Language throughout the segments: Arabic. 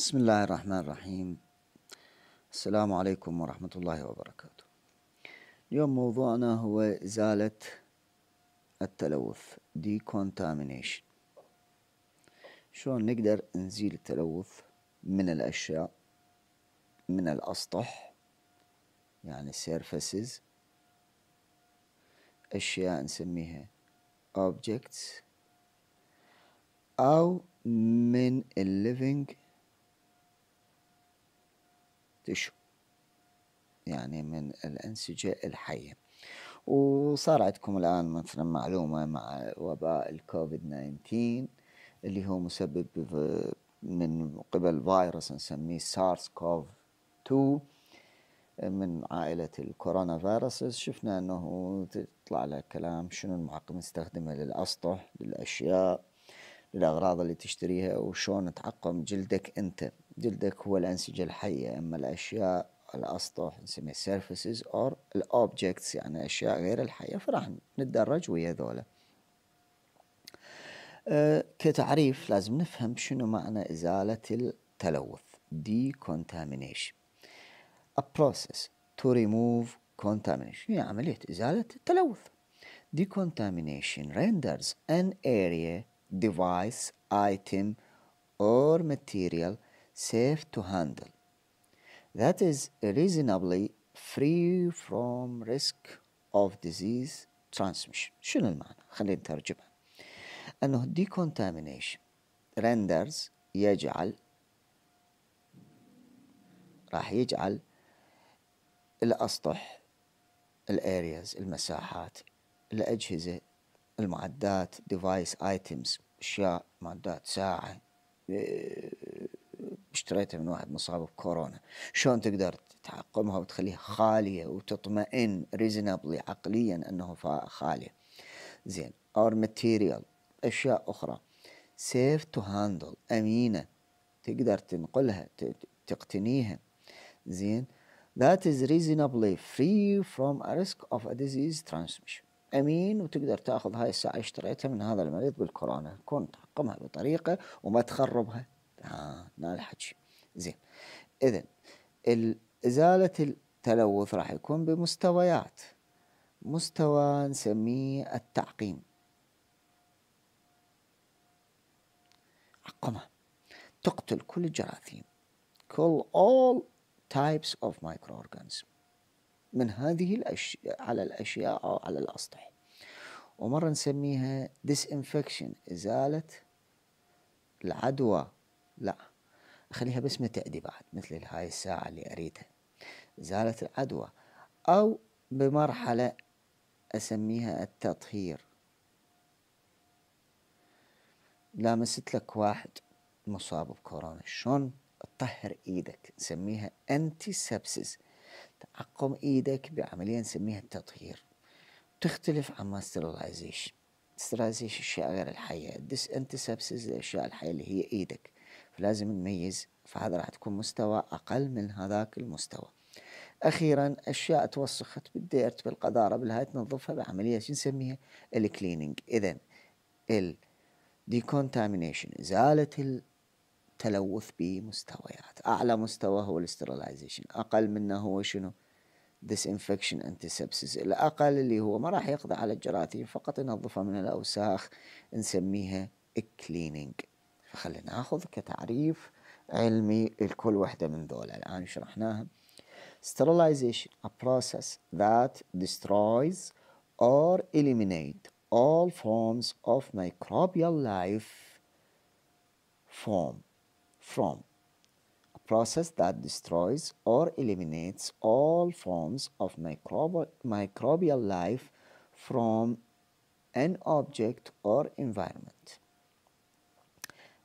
بسم الله الرحمن الرحيم السلام عليكم ورحمة الله وبركاته اليوم موضوعنا هو إزالة التلوث decontamination شلون نقدر نزيل التلوث من الأشياء من الأسطح يعني surfaces أشياء نسميها objects أو من الليفينج تشو يعني من الأنسجة الحية وصار عندكم الآن مثلا معلومة مع وباء الكوفيد 19 اللي هو مسبب من قبل فيروس نسميه سارس كوف 2 من عائلة الكورونا فيروس شفنا أنه تطلع له كلام شنو المعقم نستخدمه للأسطح للأشياء للأغراض اللي تشتريها وشون تعقم جلدك أنت جلدك هو الأنسجة الحية إما الأشياء الأسطح نسميها surfaces or الأوبجكتس يعني أشياء غير الحية فراح نتدرج ويا ذولا آه، كتعريف لازم نفهم شنو معنى إزالة التلوث decontamination a process to remove contamination هي يعني عملية إزالة التلوث decontamination renders an area device item or material safe to handle. That is reasonably free from risk of disease transmission. شنو المعنى؟ خلينا نترجمها. أنه decontamination renders يجعل راح يجعل الأسطح الأريز المساحات الأجهزة المعدات device items أشياء معدات ساعة اشتريتها من واحد مصاب بكورونا شلون تقدر تعقمها وتخليها خالية وتطمئن ريزنابلي عقليا أنه خالية زين اور ماتيريال أشياء أخرى سيف تو هاندل أمينة تقدر تنقلها تقتنيها زين that is reasonably free from a risk of a disease transmission امين وتقدر تاخذ هاي الساعه اشتريتها من هذا المريض بالكورونا كنت تعقمها بطريقه وما تخربها ها آه الحكي زين اذا ازاله التلوث راح يكون بمستويات مستوى نسميه التعقيم عقمه تقتل كل الجراثيم كل all types of microorganisms من هذه الأشياء على الأشياء أو على الأسطح ومرة نسميها disinfection إزالة العدوى لا أخليها باسم بعد مثل هاي الساعة اللي أريدها زالت العدوى أو بمرحلة أسميها التطهير لامست لك واحد مصاب بكورونا شلون تطهر ايدك نسميها انتي سبسس تعقم ايدك بعمليه نسميها التطهير تختلف ما سترلايزيشن سترلايزيشن اشياء غير الحيه ديس انتي سبسس الاشياء الحيه اللي هي ايدك فلازم نميز فهذا راح تكون مستوى أقل من هذاك المستوى أخيرا أشياء توسخت بالديرت بالقذارة بالهاي تنظفها بعملية شو نسميها الكليننج إذا الديكونتامينيشن إزالة التلوث بمستويات أعلى مستوى هو الاسترلايزيشن أقل منه هو شنو disinfection antisepsis الأقل اللي هو ما راح يقضي على الجراثيم فقط ينظفها من الأوساخ نسميها cleaning خلينا ناخذ كتعريف علمي لكل وحده من ذول الآن شرحناها sterilization a process that destroys or eliminate all forms of microbial life form from a process that destroys or eliminates all forms of microbial life from an object or environment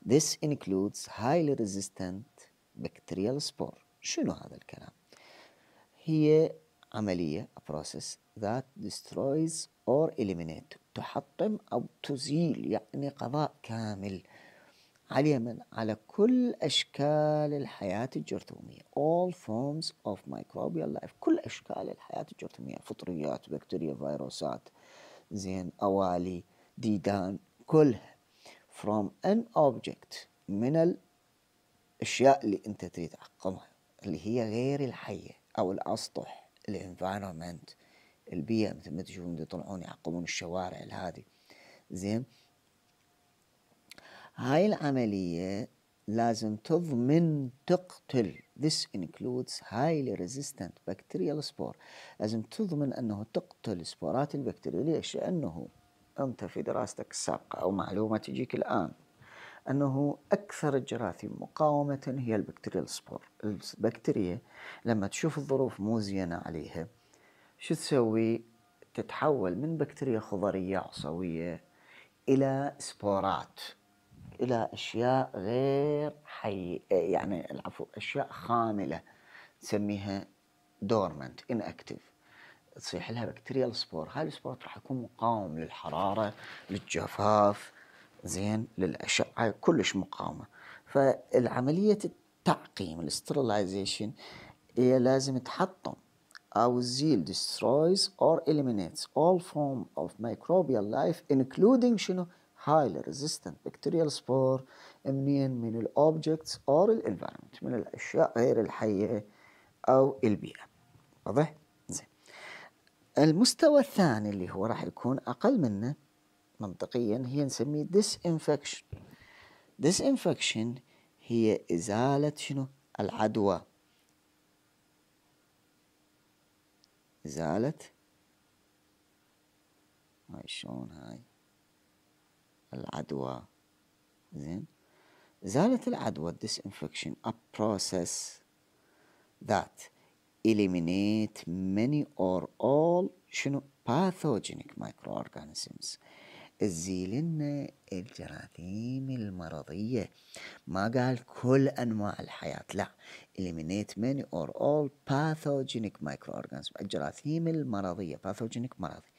This includes highly resistant bacterial spore. شنو هذا الكلام؟ هي عملية a process that destroys or eliminates تحطم أو تزيل يعني قضاء كامل على من على كل أشكال الحياة الجرثومية all forms of microbial life كل أشكال الحياة الجرثومية فطريات بكتيريا فيروسات زين أوالي ديدان كلها from an object من الأشياء اللي أنت تريد تعقمها اللي هي غير الحية أو الأسطح الانفايرمنت البيئة مثل ما تشوفون يطلعون يعقمون الشوارع هذه زين هاي العملية لازم تضمن تقتل This includes highly resistant bacterial spore لازم تضمن أنه تقتل سبورات البكتيريا ليش؟ لأنه أنت في دراستك السابقة أو معلومة تجيك الآن أنه أكثر الجراثيم مقاومة هي البكتيريا السبور البكتيريا لما تشوف الظروف مو زينة عليها شو تسوي تتحول من بكتيريا خضرية عصوية إلى سبورات إلى أشياء غير حي يعني العفو أشياء خاملة تسميها دورمنت inactive تصيح لها بكتيريال سبور هاي السبور راح يكون مقاوم للحرارة للجفاف زين للأشعة كلش مقاومة فالعملية التعقيم الاسترلايزيشن هي لازم تحطم او زيل destroys or eliminates all form of microbial life including شنو highly resistant bacterial spore منين من الاوبجكتس اور الانفايرمنت من الاشياء غير الحيه او البيئه واضح؟ المستوى الثاني اللي هو راح يكون أقل منه منطقيا هي نسميه disinfection disinfection هي إزالة شنو العدوى إزالة هاي شلون هاي العدوى زين إزالة العدوى disinfection a process that eliminate many or all شنو pathogenic microorganisms تزيل لنا الجراثيم المرضية ما قال كل أنواع الحياة لا eliminate many or all pathogenic microorganisms الجراثيم المرضية pathogenic مرضي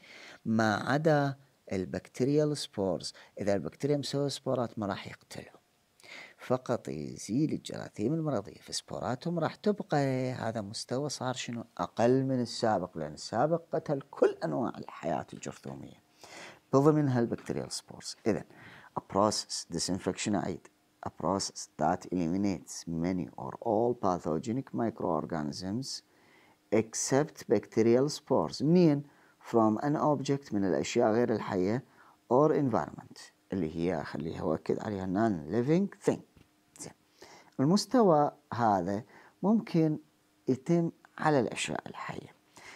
ما عدا البكتيريال سبورز إذا البكتيريا مسوي سبورات ما راح يقتلهم فقط يزيل الجراثيم المرضية فسبوراتهم راح تبقى هذا مستوى صار شنو أقل من السابق لأن السابق قتل كل أنواع الحياة الجرثومية بضمنها البكتيريال سبورز إذا a process disinfection aid a process that eliminates many or all pathogenic microorganisms except bacterial spores منين from an object من الأشياء غير الحية or environment اللي هي خليها أؤكد عليها non living thing المستوى هذا ممكن يتم على الأشعة الحية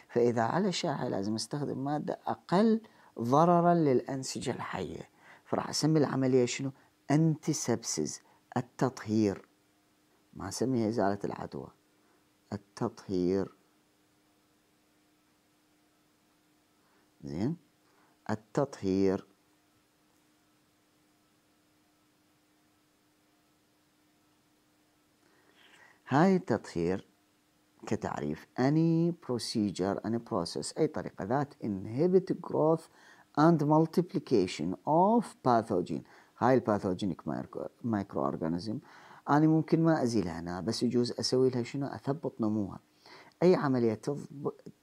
فإذا على الأشعة لازم أستخدم مادة أقل ضررا للأنسجة الحية فراح أسمي العملية شنو؟ أنتسبسز التطهير ما أسميها إزالة العدوى التطهير زين التطهير هاي التطهير كتعريف any procedure any process أي طريقة ذات inhibit growth and multiplication of pathogen هاي الباثوجينيك مايكرو اورجانيزم أنا ممكن ما أزيلها هنا بس يجوز أسوي لها شنو أثبط نموها أي عملية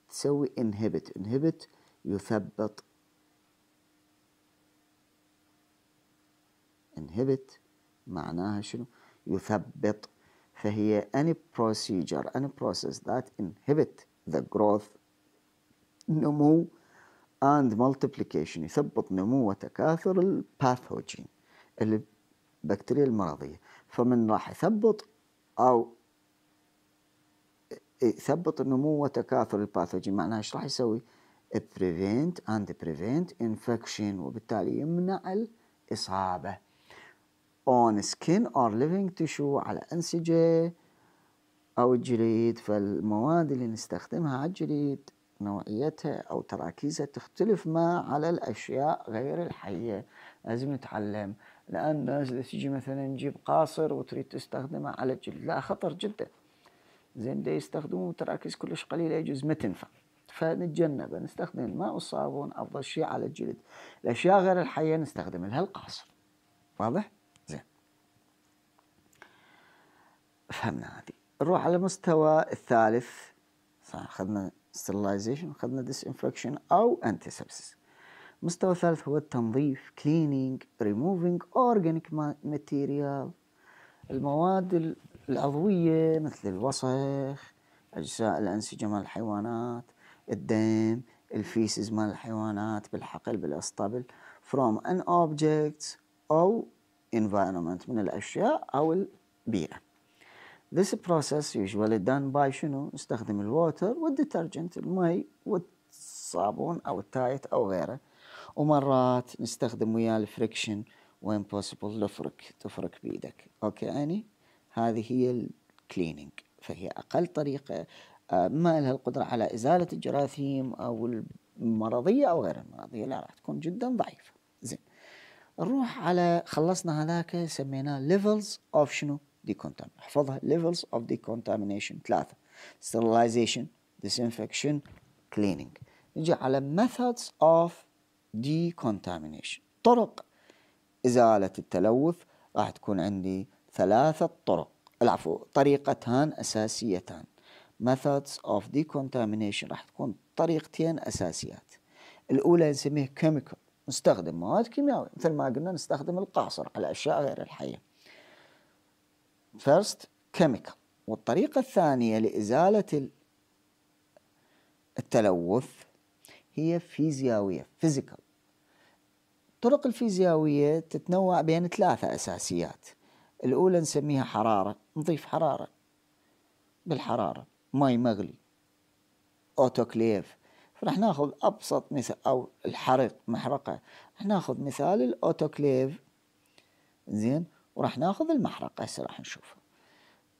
تسوي inhibit inhibit يثبط inhibit معناها شنو يثبط فهي any procedure any process that inhibit the growth نمو and multiplication يثبط نمو وتكاثر الباثوجين البكتيريا المرضية فمن راح يثبط أو يثبط النمو وتكاثر الباثوجين معناها ايش راح يسوي؟ prevent and prevent infection وبالتالي يمنع الإصابة on skin or living tissue على أنسجة أو الجليد فالمواد اللي نستخدمها على الجليد نوعيتها أو تراكيزها تختلف ما على الأشياء غير الحية لازم نتعلم لأن الناس إذا تجي مثلا نجيب قاصر وتريد تستخدمه على الجلد لا خطر جدا زين دا يستخدمون تراكيز كلش قليلة يجوز ما تنفع فنتجنبه نستخدم الماء والصابون أفضل شيء على الجلد الأشياء غير الحية نستخدم لها القاصر واضح؟ فهمنا هذه نروح على المستوى الثالث اخذنا ستيرلايزيشن اخذنا ديس انفكشن او انتي سبسس المستوى الثالث هو التنظيف كلينينج ريموفينج اورجانيك ماتيريال المواد العضويه مثل الوسخ اجزاء الانسجه مال الحيوانات الدم الفيسز مال الحيوانات بالحقل بالاسطبل from an object او environment من الاشياء او البيئه This process usually done by شنو؟ نستخدم الووتر والديترجنت المي والصابون أو التايت أو غيره ومرات نستخدم وياه الفريكشن وين بوسيبل نفرك تفرك بيدك أوكي أني هذه هي الكليننج فهي أقل طريقة آه، ما لها القدرة على إزالة الجراثيم أو المرضية أو غير المرضية لا راح تكون جدا ضعيفة زين نروح على خلصنا هذاك سميناه ليفلز اوف شنو decontamination احفظها levels of decontamination ثلاثة sterilization disinfection cleaning نجي على methods of decontamination طرق إزالة التلوث راح تكون عندي ثلاثة طرق العفو طريقتان أساسيتان methods of decontamination راح تكون طريقتين أساسيات الأولى نسميه chemical نستخدم مواد كيميائية مثل ما قلنا نستخدم القاصر على أشياء غير الحية first chemical والطريقة الثانية لإزالة التلوث هي فيزياوية physical الطرق الفيزياوية تتنوع بين ثلاثة أساسيات الأولى نسميها حرارة نضيف حرارة بالحرارة ماي مغلي أوتوكليف فرح ناخذ أبسط مثال أو الحرق محرقة راح ناخذ مثال الأوتوكليف زين وراح ناخذ المحرقة هسه راح نشوفها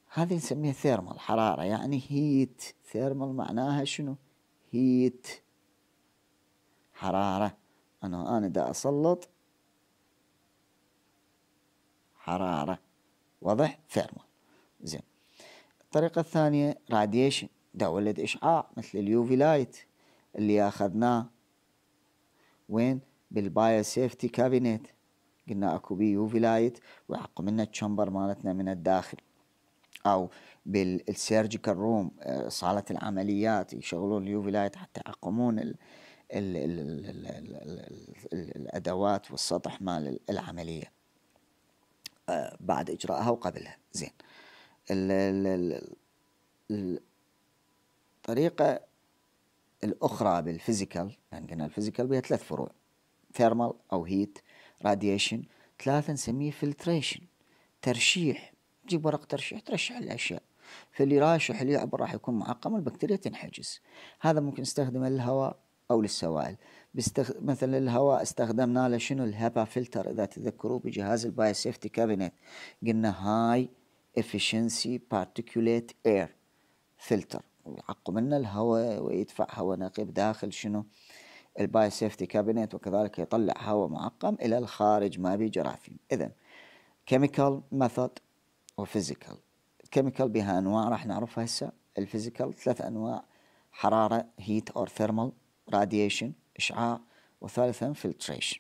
هذه نسميها ثيرمال حرارة يعني هيت ثيرمال معناها شنو هيت حرارة أنا أنا دا أسلط حرارة واضح ثيرمال زين الطريقة الثانية راديشن دا ولد إشعاع مثل اليوفي لايت اللي أخذناه وين بالبايو سيفتي كابينت قلنا اكو بي يوفي لايت ويحق منا الشمبر مالتنا من الداخل او بالسيرجيكال روم آه، صاله العمليات يشغلون اليوفي لايت حتى يعقمون الادوات والسطح مال العمليه آه، بعد اجرائها وقبلها زين الطريقه الاخرى بالفيزيكال يعني قلنا الفيزيكال بها ثلاث فروع ثيرمال او هيت راديشن ثلاثة نسميه فلتريشن ترشيح تجيب ورق ترشيح ترشح الأشياء فاللي راشح اللي يعبر راح يكون معقم والبكتيريا تنحجز هذا ممكن نستخدمه للهواء أو للسوائل بستخ... مثلا الهواء استخدمنا له شنو الهبا فلتر إذا تذكروا بجهاز الباي سيفتي كابينت قلنا هاي افشنسي بارتيكوليت اير فلتر يعقم لنا الهواء ويدفع هواء نقي بداخل شنو الباي سيفتي كابينت وكذلك يطلع هواء معقم إلى الخارج ما بي جراثيم إذا كيميكال ميثود وفيزيكال الكيميكال بها أنواع راح نعرفها هسه الفيزيكال ثلاث أنواع حرارة هيت أور ثيرمال راديشن إشعاع وثالثا فلتريشن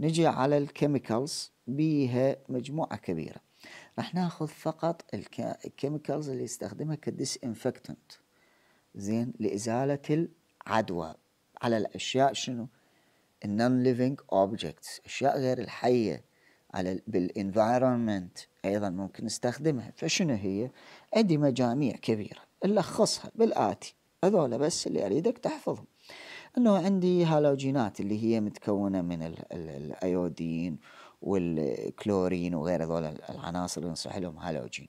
نجي على الكيميكالز بيها مجموعة كبيرة راح ناخذ فقط الكيميكالز اللي يستخدمها كديس انفكتنت زين لإزالة العدوى على الأشياء شنو؟ النون ليفينج اوبجكتس أشياء غير الحية على بالانفايرمنت أيضا ممكن نستخدمها فشنو هي؟ عندي مجاميع كبيرة نلخصها بالآتي هذول بس اللي أريدك تحفظهم أنه عندي هالوجينات اللي هي متكونة من الأيودين والكلورين وغير هذول العناصر اللي نصح لهم هالوجين